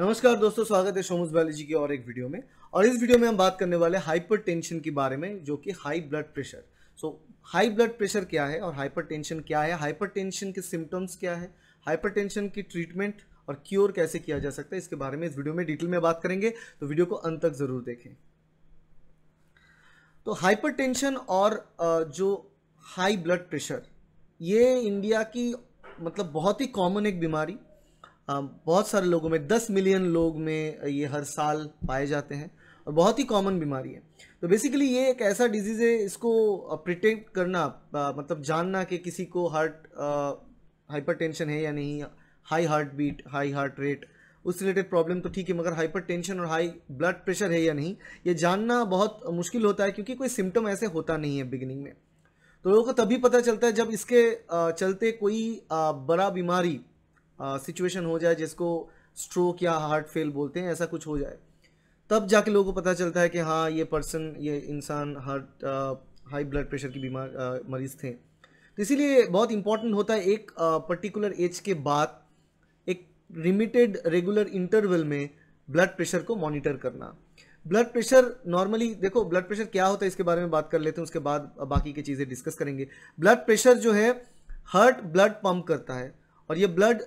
नमस्कार दोस्तों स्वागत है शोमस बायोलॉजी की और एक वीडियो में और इस वीडियो में हम बात करने वाले हाइपरटेंशन के बारे में जो कि high blood pressure so high blood pressure क्या है और हाइपरटेंशन क्या है हाइपरटेंशन के सिम्टम्स क्या है हाइपरटेंशन की ट्रीटमेंट और क्योर कैसे किया जा सकता है इसके बारे में इस वीडियो में डिटेल में बात करेंगे तो वीडियो को अंत तक ज़रूर देखें तो टेंशन और जो हाई ब्लड प्रेशर ये इंडिया की मतलब बहुत ही कॉमन एक बीमारी बहुत सारे लोगों में दस मिलियन लोग में ये हर साल पाए जाते हैं और बहुत ही कॉमन बीमारी है तो बेसिकली ये एक ऐसा डिजीज़ है इसको प्रिटेक्ट करना मतलब जानना कि किसी को हार्ट हाइपर है या नहीं high heart beat high heart rate उस रिलेटेड प्रॉब्लम तो ठीक है मगर हाइपर और हाई ब्लड प्रेशर है या नहीं ये जानना बहुत मुश्किल होता है क्योंकि कोई सिम्टम ऐसे होता नहीं है बिगिनिंग में तो लोगों को तभी पता चलता है जब इसके चलते कोई बड़ा बीमारी सिचुएशन हो जाए जिसको स्ट्रोक या हार्ट फेल बोलते हैं ऐसा कुछ हो जाए तब जाके लोगों को पता चलता है कि हाँ ये पर्सन ये इंसान हार्ट हाई ब्लड प्रेशर की बीमार मरीज़ थे तो इसीलिए बहुत इंपॉर्टेंट होता है एक पर्टिकुलर एज के बाद एक लिमिटेड रेगुलर इंटरवल में ब्लड प्रेशर को मॉनिटर करना ब्लड प्रेशर नॉर्मली देखो ब्लड प्रेशर क्या होता है इसके बारे में बात कर लेते हैं उसके बाद बाकी की चीज़ें डिस्कस करेंगे ब्लड प्रेशर जो है हर्ट ब्लड पंप करता है और ये ब्लड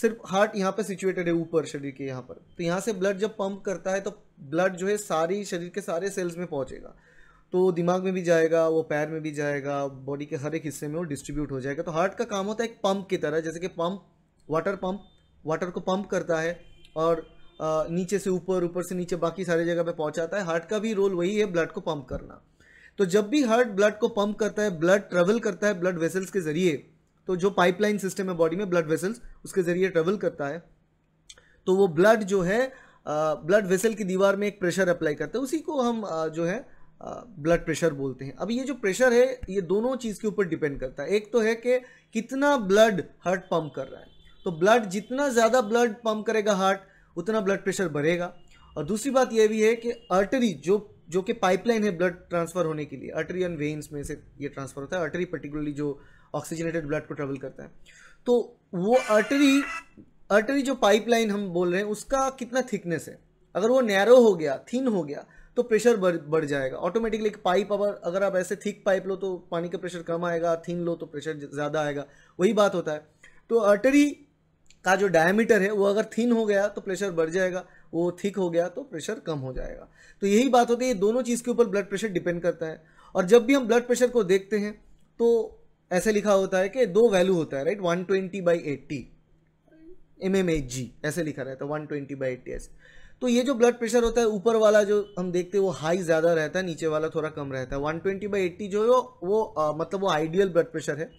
सिर्फ हार्ट यहाँ पे सिचुएटेड है ऊपर शरीर के यहाँ पर तो यहाँ से ब्लड जब पंप करता है तो ब्लड जो है सारी शरीर के सारे सेल्स में पहुँचेगा तो दिमाग में भी जाएगा वो पैर में भी जाएगा बॉडी के हर एक हिस्से में वो डिस्ट्रीब्यूट हो जाएगा तो हार्ट का काम होता है एक पंप की तरह जैसे कि पंप वाटर पंप वाटर को पंप करता है और नीचे से ऊपर ऊपर से नीचे बाकी सारी जगह पे पहुंचाता है हार्ट का भी रोल वही है ब्लड को पंप करना तो जब भी हार्ट ब्लड को पंप करता है ब्लड ट्रेवल करता है ब्लड वेसल्स के ज़रिए तो जो पाइपलाइन सिस्टम है बॉडी में ब्लड वेसल्स उसके ज़रिए ट्रेवल करता है तो वो ब्लड जो है ब्लड वेसल की दीवार में एक प्रेशर अप्लाई करते हैं उसी को हम जो है ब्लड प्रेशर बोलते हैं अब ये जो प्रेशर है ये दोनों चीज़ के ऊपर डिपेंड करता है एक तो है कि कितना ब्लड हार्ट पंप कर रहा है तो ब्लड जितना ज़्यादा ब्लड पंप करेगा हार्ट उतना ब्लड प्रेशर बढ़ेगा और दूसरी बात यह भी है कि आर्टरी जो जो कि पाइपलाइन है ब्लड ट्रांसफ़र होने के लिए आर्टरी एंड वेन्स में से ये ट्रांसफ़र होता है आर्टरी पर्टिकुलरली जो ऑक्सीजनेटेड ब्लड को ट्रेवल करता है तो वो अर्टरी अर्टरी जो पाइपलाइन हम बोल रहे हैं उसका कितना थिकनेस है अगर वो नैरो हो गया थिन हो गया तो प्रेशर बढ़ बढ़ जाएगा ऑटोमेटिकली एक पाइप अगर अगर आप ऐसे थिक पाइप लो तो पानी का प्रेशर कम आएगा थिन लो तो प्रेशर ज़्यादा आएगा वही बात होता है तो अर्टरी का जो डायमीटर है वो अगर थिन हो गया तो प्रेशर बढ़ जाएगा वो थिक हो गया तो प्रेशर कम हो जाएगा तो यही बात होती है ये दोनों चीज़ के ऊपर ब्लड प्रेशर डिपेंड करता है और जब भी हम ब्लड प्रेशर को देखते हैं तो ऐसे लिखा होता है कि दो वैल्यू होता है right one twenty by eighty M M H G ऐसे लिखा रहता है वन ट्वेंटी बाई एट्टी ऐसे तो ये जो ब्लड प्रेशर होता है ऊपर वाला जो हम देखते हैं वो हाई ज़्यादा रहता है नीचे वाला थोड़ा कम रहता है वन ट्वेंटी बाई एट्टी जो है वो आ, मतलब वो आइडियल ब्लड प्रेशर है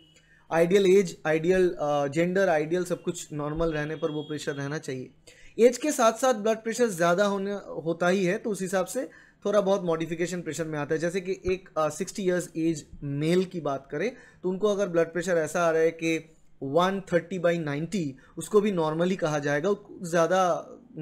ideal age ideal gender ideal सब कुछ नॉर्मल रहने पर वो प्रेशर रहना चाहिए एज के साथ साथ ब्लड प्रेशर ज़्यादा होने होता ही है तो उस हिसाब से थोड़ा बहुत मॉडिफिकेशन प्रेशर में आता है जैसे कि एक सिक्सटी ईयर्स एज मेल की बात करें तो उनको अगर ब्लड प्रेशर ऐसा आ रहा है कि वन थर्टी बाई नाइन्टी उसको भी नॉर्मली कहा जाएगा ज़्यादा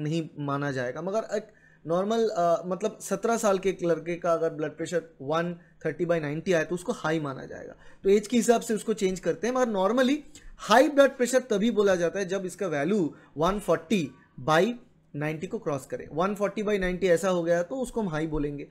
नहीं माना जाएगा मगर एक नॉर्मल मतलब सत्रह साल के एक लड़के का अगर blood pressure one thirty by ninety आया तो उसको हाई माना जाएगा तो एज के हिसाब से उसको चेंज करते हैं मगर नॉर्मली हाई ब्लड प्रेशर तभी बोला जाता है जब इसका value one forty by ninety को क्रॉस करे 140 फोर्टी बाई नाइन्टी ऐसा हो गया तो उसको हम हाई बोलेंगे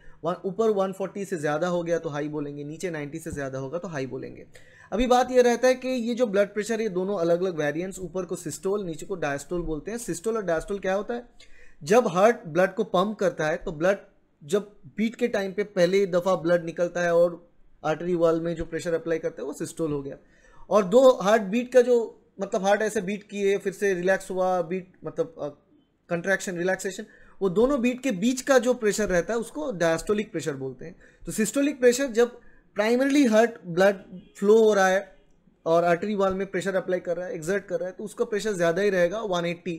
ऊपर 140 से ज़्यादा हो गया तो हाई बोलेंगे नीचे 90 से ज़्यादा होगा तो हाई बोलेंगे अभी बात यह रहता है कि ये जो ब्लड प्रेशर ये दोनों अलग अलग वेरियंट्स ऊपर को सिस्टोल नीचे को डायस्टोल बोलते हैं सिस्टोल और डायस्टोल क्या होता है जब हार्ट ब्लड को पंप करता है तो ब्लड जब बीट के टाइम पे पहले दफ़ा ब्लड निकलता है और आर्टरी वॉल में जो प्रेशर अप्लाई करता है वो सिस्टोल हो गया और दो हार्ट बीट का जो मतलब हार्ट ऐसे बीट किए फिर से रिलैक्स हुआ बीट मतलब कंट्रैक्शन रिलैक्सेशन वो दोनों बीट के बीच का जो प्रेशर रहता है उसको डायस्टोलिक प्रेशर बोलते हैं तो सिस्टोलिक प्रेशर जब प्राइमरली हार्ट ब्लड फ्लो हो रहा है और आर्टरी वाल में प्रेशर अप्लाई कर रहा है एग्जर्ट कर रहा है तो उसका प्रेशर ज़्यादा ही रहेगा 180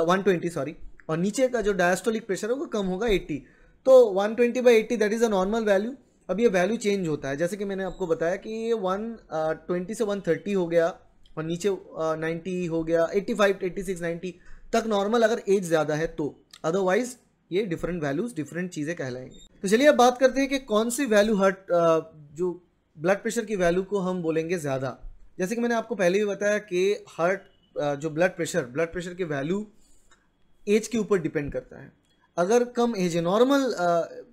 120 सॉरी और नीचे का जो डायस्टोलिक प्रेशर है वो कम होगा 80 तो 120 twenty by eighty that is a normal value अब ये वैल्यू चेंज होता है जैसे कि मैंने आपको बताया कि ये वन ट्वेंटी uh, से वन थर्टी हो गया और नीचे नाइन्टी uh, हो गया eighty five eighty six ninety तक नॉर्मल अगर एज ज़्यादा है तो अदरवाइज ये डिफरेंट वैल्यूज़ डिफरेंट चीज़ें कहलाएंगे तो चलिए अब बात करते हैं कि कौन सी वैल्यू हर्ट uh, जो ब्लड प्रेशर की वैल्यू को हम बोलेंगे ज़्यादा जैसे कि मैंने आपको पहले भी बताया कि uh, जो ब्लड प्रेशर ब्लड प्रेशर की वैल्यू एज के ऊपर डिपेंड करता है अगर कम एज है नॉर्मल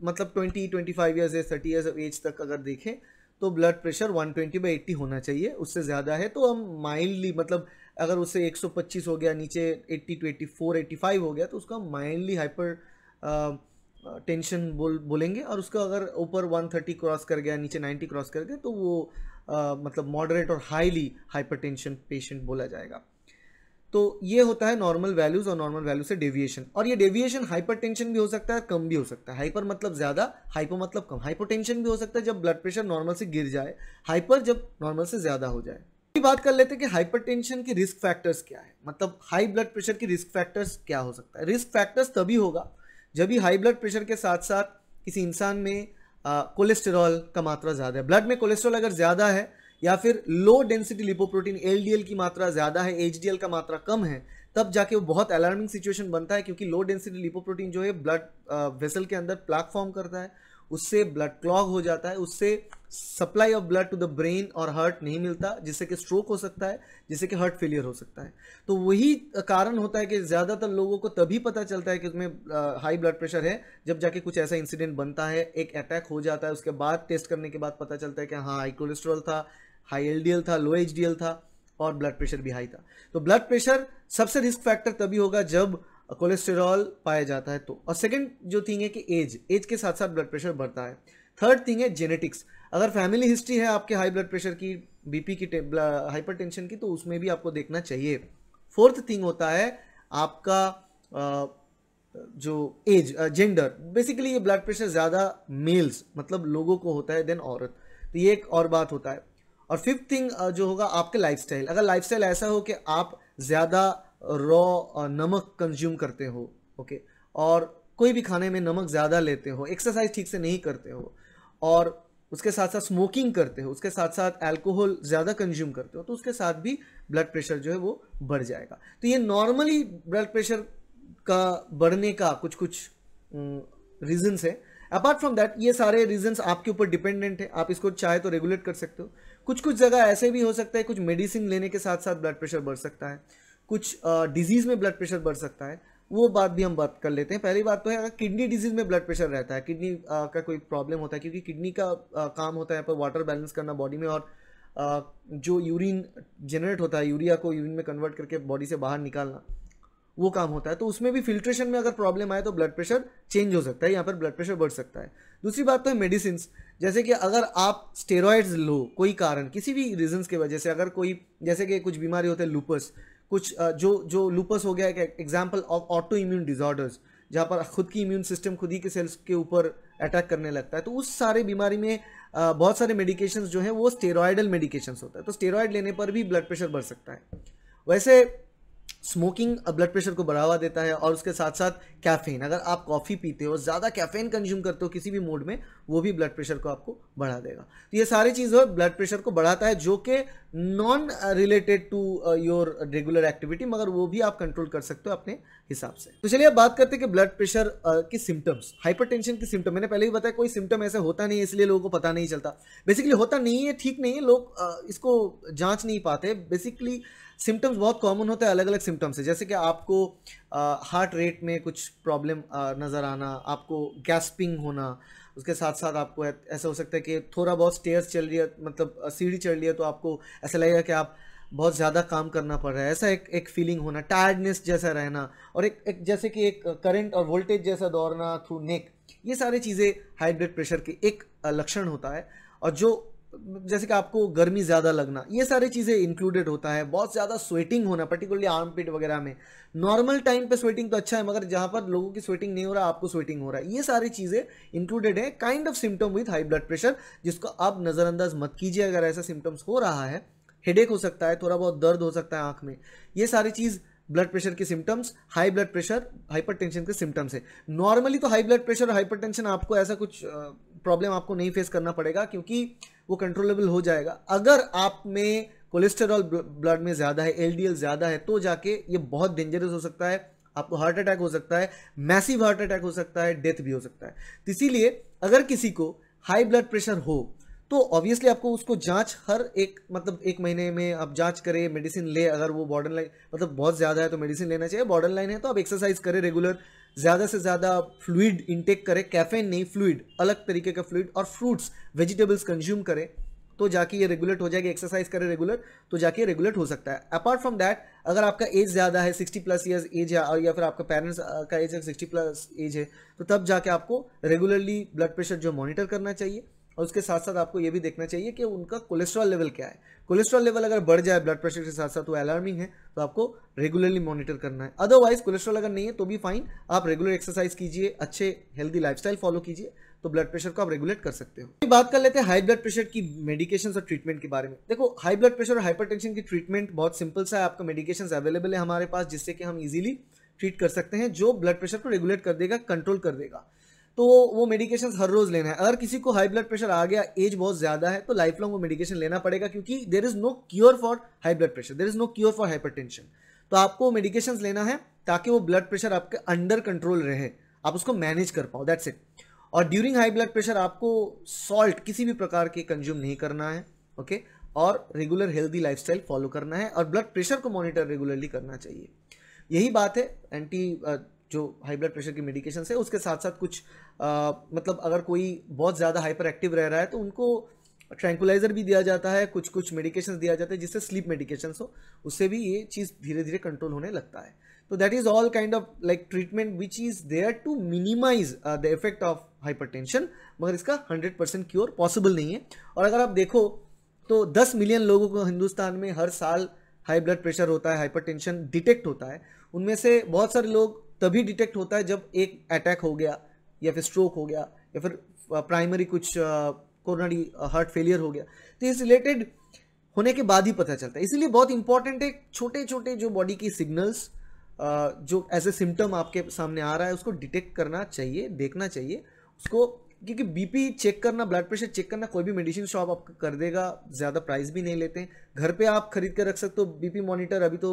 मतलब 20 25 ईयर्स या 30 ईयर्स एज तक अगर देखें तो blood pressure 120 twenty by eighty होना चाहिए उससे ज़्यादा है तो हम माइल्डली मतलब अगर उससे 125 हो गया नीचे 80 टू 84 85 हो गया तो उसका माइल्डली हाइपर टेंशन बोल बोलेंगे और उसका अगर ऊपर 130 क्रॉस कर गया नीचे 90 क्रॉस कर गया तो वो आ, uh, मतलब मॉडरेट और हाईली हाइपर पेशेंट बोला जाएगा तो ये होता है नॉर्मल वैल्यूज और नॉर्मल वैल्यू से डेविएशन और ये डेविएशन हाइपरटेंशन भी हो सकता है कम भी हो सकता है हाइपर मतलब ज्यादा हाइपर मतलब कम हाइपोटेंशन भी हो सकता है जब ब्लड प्रेशर नॉर्मल से गिर जाए हाइपर जब नॉर्मल से ज्यादा हो जाए बात कर लेते हैं कि हाइपरटेंशन के रिस्क फैक्टर्स क्या है मतलब हाई ब्लड प्रेशर के रिस्क फैक्टर्स क्या हो सकता है रिस्क फैक्टर्स तभी होगा जब भी हाई ब्लड प्रेशर के साथ साथ किसी इंसान में कोलेस्टेरॉल का मात्रा ज़्यादा है ब्लड में कोलेस्ट्रॉल अगर ज़्यादा है या फिर लो डेंसिटी लिपोप्रोटीन एल की मात्रा ज़्यादा है एच का मात्रा कम है तब जाके वो बहुत अलार्मिंग सिचुएशन बनता है क्योंकि लो डेंसिटी लिपोप्रोटीन जो है ब्लड वेसल के अंदर प्लाक फॉर्म करता है उससे ब्लड क्लॉग हो जाता है उससे supply of blood to the brain और हार्ट नहीं मिलता जिससे कि स्ट्रोक हो सकता है जिससे कि हार्ट फेलियर हो सकता है तो वही कारण होता है कि ज़्यादातर लोगों को तभी पता चलता है कि उसमें हाई ब्लड प्रेशर है जब जाके कुछ ऐसा इंसिडेंट बनता है एक अटैक हो जाता है उसके बाद टेस्ट करने के बाद पता चलता है कि हाँ हाई कोलेस्ट्रॉल था हाई एल था लो एच था और ब्लड प्रेशर भी हाई था तो ब्लड प्रेशर सबसे रिस्क फैक्टर तभी होगा जब कोलेस्टेरॉल पाया जाता है तो और सेकेंड जो थिंग है कि एज एज के साथ साथ ब्लड प्रेशर बढ़ता है थर्ड थिंग है जेनेटिक्स अगर फैमिली हिस्ट्री है आपके हाई ब्लड प्रेशर की बीपी की टेंशन की तो उसमें भी आपको देखना चाहिए फोर्थ थिंग होता है आपका जो एज जेंडर बेसिकली ये ब्लड प्रेशर ज़्यादा मेल्स मतलब लोगों को होता है देन औरत तो ये एक और बात होता है और फिफ्थ थिंग जो होगा आपके लाइफस्टाइल अगर लाइफस्टाइल ऐसा हो कि आप ज़्यादा रॉ नमक कंज्यूम करते हो ओके और कोई भी खाने में नमक ज़्यादा लेते हो एक्सरसाइज ठीक से नहीं करते हो और उसके साथ साथ स्मोकिंग करते हो उसके साथ साथ अल्कोहल ज़्यादा कंज्यूम करते हो तो उसके साथ भी ब्लड प्रेशर जो है वो बढ़ जाएगा तो ये नॉर्मली ब्लड प्रेशर का बढ़ने का कुछ कुछ रीजन्स है अपार्ट फ्रॉम दैट ये सारे रीजन्स आपके ऊपर डिपेंडेंट है आप इसको चाहे तो रेगुलेट कर सकते हो कुछ कुछ जगह ऐसे भी हो सकते हैं कुछ मेडिसिन लेने के साथ साथ ब्लड प्रेशर बढ़ सकता है कुछ डिजीज़ में ब्लड प्रेशर बढ़ सकता है वो बात भी हम बात कर लेते हैं पहली बात तो है अगर किडनी डिजीज़ में ब्लड प्रेशर रहता है किडनी का कोई प्रॉब्लम होता है क्योंकि किडनी का आ, काम होता है पर वाटर बैलेंस करना बॉडी में और आ, जो यूरिन जनरेट होता है यूरिया को यूरिन में कन्वर्ट करके बॉडी से बाहर निकालना वो काम होता है तो उसमें भी फिल्ट्रेशन में अगर प्रॉब्लम आए तो ब्लड प्रेशर चेंज हो सकता है यहाँ पर ब्लड प्रेशर बढ़ सकता है दूसरी बात तो है मेडिसिन जैसे कि अगर आप स्टेरॉयड लो कोई कारण किसी भी रीजन्स के वजह से अगर कोई जैसे कि कुछ बीमारी होते हैं लूपस कुछ जो जो लूपस हो गया एक example of autoimmune disorders जहाँ पर खुद की इम्यून सिस्टम खुद ही के सेल्स के ऊपर अटैक करने लगता है तो उस सारे बीमारी में बहुत सारे मेडिकेशंस जो हैं वो स्टेरॉयडल मेडिकेशंस होता है तो स्टेरॉयड लेने पर भी ब्लड प्रेशर बढ़ सकता है वैसे स्मोकिंग ब्लड प्रेशर को बढ़ावा देता है और उसके साथ साथ कैफ़ेन अगर आप कॉफ़ी पीते हो ज़्यादा कैफ़ेन कंज्यूम करते हो किसी भी मोड में वो भी ब्लड प्रेशर को आपको बढ़ा देगा तो ये सारी चीज़ है ब्लड प्रेशर को बढ़ाता है जो कि non related to your regular activity मगर वो भी आप कंट्रोल कर सकते हो अपने हिसाब से तो चलिए अब बात करते हैं कि ब्लड प्रेशर uh, के सिम्टम्स हाइपरटेंशन के सिम्टम मैंने पहले ही बताया कोई सिम्टम ऐसे होता नहीं है इसलिए लोगों को पता नहीं चलता बेसिकली होता नहीं है ठीक नहीं है लोग uh, इसको जांच नहीं पाते बेसिकली सिम्टम्स बहुत कॉमन होते हैं अलग अलग सिम्टम्स है जैसे कि आपको हार्ट रेट में कुछ प्रॉब्लम नज़र आना आपको गैसपिंग होना उसके साथ साथ आपको ऐसा हो सकता है कि थोड़ा बहुत स्टेयर्स चल रही है मतलब सीढ़ी चढ़ रही है तो आपको ऐसा लगेगा कि आप बहुत ज़्यादा काम करना पड़ रहा है ऐसा एक एक फीलिंग होना टायर्डनेस जैसा रहना और एक, एक जैसे कि एक करंट और वोल्टेज जैसा दौड़ना थ्रू नेक ये सारी चीज़ें हाई ब्लड प्रेशर के एक लक्षण होता है और जो जैसे कि आपको गर्मी ज़्यादा लगना ये सारी चीज़ें इंक्लूडेड होता है बहुत ज़्यादा स्वेटिंग होना पर्टिकुलरली आर्म पिट वगैरह में नॉर्मल टाइम पे स्वेटिंग तो अच्छा है मगर जहाँ पर लोगों की स्वेटिंग नहीं हो रहा आपको स्वेटिंग हो रहा है ये सारी चीज़ें इंक्लूडेड है kind of symptom with high blood pressure जिसको आप नज़रअंदाज मत कीजिए अगर ऐसा सिम्टम्स हो रहा है हेड हो सकता है थोड़ा बहुत दर्द हो सकता है आँख में ये सारी चीज़ ब्लड प्रेशर के symptoms high blood pressure hyper के सिम्टम्स है नॉर्मली तो हाई ब्लड प्रेशर और हाइपर आपको ऐसा कुछ प्रॉब्लम आपको नहीं फेस करना पड़ेगा क्योंकि वो कंट्रोलेबल हो जाएगा अगर आप में कोलेस्टेरॉल ब्लड में ज़्यादा है एल ज़्यादा है तो जाके ये बहुत डेंजरस हो सकता है आपको हार्ट अटैक हो सकता है मैसिव हार्ट अटैक हो सकता है डेथ भी हो सकता है तो इसीलिए अगर किसी को हाई ब्लड प्रेशर हो तो ऑब्वियसली आपको उसको जांच हर एक मतलब एक महीने में आप जांच करें मेडिसिन ले अगर वो बॉर्डर लाइन मतलब बहुत ज़्यादा है तो मेडिसिन लेना चाहिए बॉर्डर लाइन है तो आप एक्सरसाइज करें रेगुलर ज़्यादा से ज़्यादा फ्लूड इंटेक करें कैफेन नहीं फ्लूड अलग तरीके का फ्लूड और फ्रूट्स वेजिटेबल्स कंज्यूम करें तो जाके ये रेगुलेट हो जाएगी एक्सरसाइज करें रेगुलर तो जाके रेगुलेट हो सकता है अपार्ट फ्रॉम दैट अगर आपका एज ज़्यादा है सिक्सटी प्लस ईयर्स एज है और या फिर आपका पेरेंट्स का एज सिक्सटी प्लस एज है तो तब जाके आपको रेगुलरली ब्लड प्रेशर जो मॉनिटर करना चाहिए और उसके साथ साथ आपको ये भी देखना चाहिए कि उनका कोलेस्ट्रॉल लेवल क्या है कोलेस्ट्रॉल लेवल अगर बढ़ जाए ब्लड प्रेशर के साथ साथ वो अलार्मिंग है तो आपको रेगुलरली मॉनिटर करना है अदरवाइज कोलेस्ट्रॉल अगर नहीं है तो भी फाइन आप रेगुलर एक्सरसाइज कीजिए अच्छे हेल्दी लाइफ फॉलो कीजिए तो ब्लड प्रेशर को आप रेगुलेट कर सकते हो बात कर लेते हैं हाई ब्लड प्रेशर की मेडिकेशन और ट्रीटमेंट के बारे में देखो हाई ब्लड प्रेशर और हाइपरटेंशन की ट्रीटमेंट बहुत सिंपल सा है आपका मेडिकेशन अवेलेबल है हमारे पास जिससे कि हम इजिली ट्रीट कर सकते हैं जो ब्लड प्रेशर को रेगुलेट कर देगा कंट्रोल कर देगा तो वो मेडिकेशन हर रोज लेना है अगर किसी को हाई ब्लड प्रेशर आ गया एज बहुत ज्यादा है तो लाइफ लॉन्ग वो मेडिकेशन लेना पड़ेगा क्योंकि there is no cure for high blood pressure there is no cure for hyper तो आपको मेडिकेशन लेना है ताकि वो ब्लड प्रेशर आपके अंडर कंट्रोल रहे आप उसको मैनेज कर पाओ दैट्स इट और ड्यूरिंग हाई ब्लड प्रेशर आपको सॉल्ट किसी भी प्रकार के कंज्यूम नहीं करना है ओके okay? और रेगुलर हेल्दी स्टाइल फॉलो करना है और ब्लड प्रेशर को मॉनिटर रेगुलरली करना चाहिए यही बात है एंटी जो हाई ब्लड प्रेशर की मेडिकेशन है उसके साथ साथ कुछ आ, मतलब अगर कोई बहुत ज़्यादा हाइपर एक्टिव रह रहा है तो उनको ट्रैंकुलाइज़र भी दिया जाता है कुछ कुछ मेडिकेशन दिया जाता है जिससे स्लीप मेडिकेशन हो उससे भी ये चीज़ धीरे धीरे कंट्रोल होने लगता है तो that is all kind of like treatment which is there to minimise the effect of hyper मगर इसका हंड्रेड परसेंट क्योर पॉसिबल नहीं है और अगर आप देखो तो दस मिलियन लोगों को हिंदुस्तान में हर साल हाई ब्लड प्रेशर होता है हाइपर डिटेक्ट होता है उनमें से बहुत सारे लोग तभी डिटेक्ट होता है जब एक अटैक हो गया या फिर स्ट्रोक हो गया या फिर प्राइमरी कुछ कोरोनरी हार्ट फेलियर हो गया तो इस रिलेटेड होने के बाद ही पता चलता है इसीलिए बहुत इंपॉर्टेंट है छोटे छोटे जो बॉडी की सिग्नल्स जो एज ए सिम्टम आपके सामने आ रहा है उसको डिटेक्ट करना चाहिए देखना चाहिए उसको क्योंकि बीपी चेक करना ब्लड प्रेशर चेक करना कोई भी मेडिसिन शॉप आपको कर देगा ज़्यादा प्राइस भी नहीं लेते हैं घर पे आप खरीद कर रख सकते हो बीपी मॉनिटर अभी तो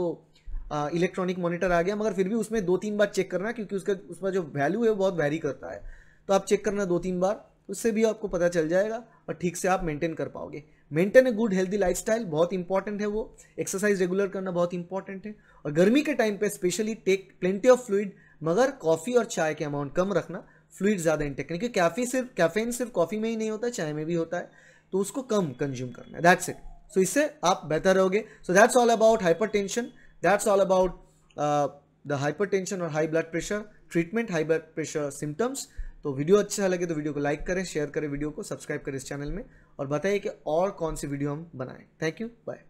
इलेक्ट्रॉनिक मॉनिटर आ गया मगर फिर भी उसमें दो तीन बार चेक करना क्योंकि उसका उसका जो वैल्यू है वो बहुत वैरी करता है तो आप चेक करना दो तीन बार उससे भी आपको पता चल जाएगा और ठीक से आप मेंटेन कर पाओगे maintain a good healthy lifestyle बहुत इंपॉर्टेंट है वो एक्सरसाइज रेगुलर करना बहुत इंपॉर्टेंट है और गर्मी के टाइम पे specially take plenty of fluid मगर कॉफ़ी और चाय के अमाउंट कम रखना फ्लूड ज़्यादा इंटेक करना क्योंकि कैफी सिर्फ कैफेन सिर्फ कॉफ़ी में ही नहीं होता है चाय में भी होता है तो उसको कम कंज्यूम करना है दैट्स इट सो इससे आप बेहतर रहोगे so that's all about hypertension That's all about uh, the hypertension or high blood pressure treatment, high blood pressure symptoms. तो वीडियो अच्छा लगे तो वीडियो को लाइक करें शेयर करें वीडियो को सब्सक्राइब करें इस चैनल में और बताइए कि और कौन सी वीडियो हम बनाएं थैंक यू बाय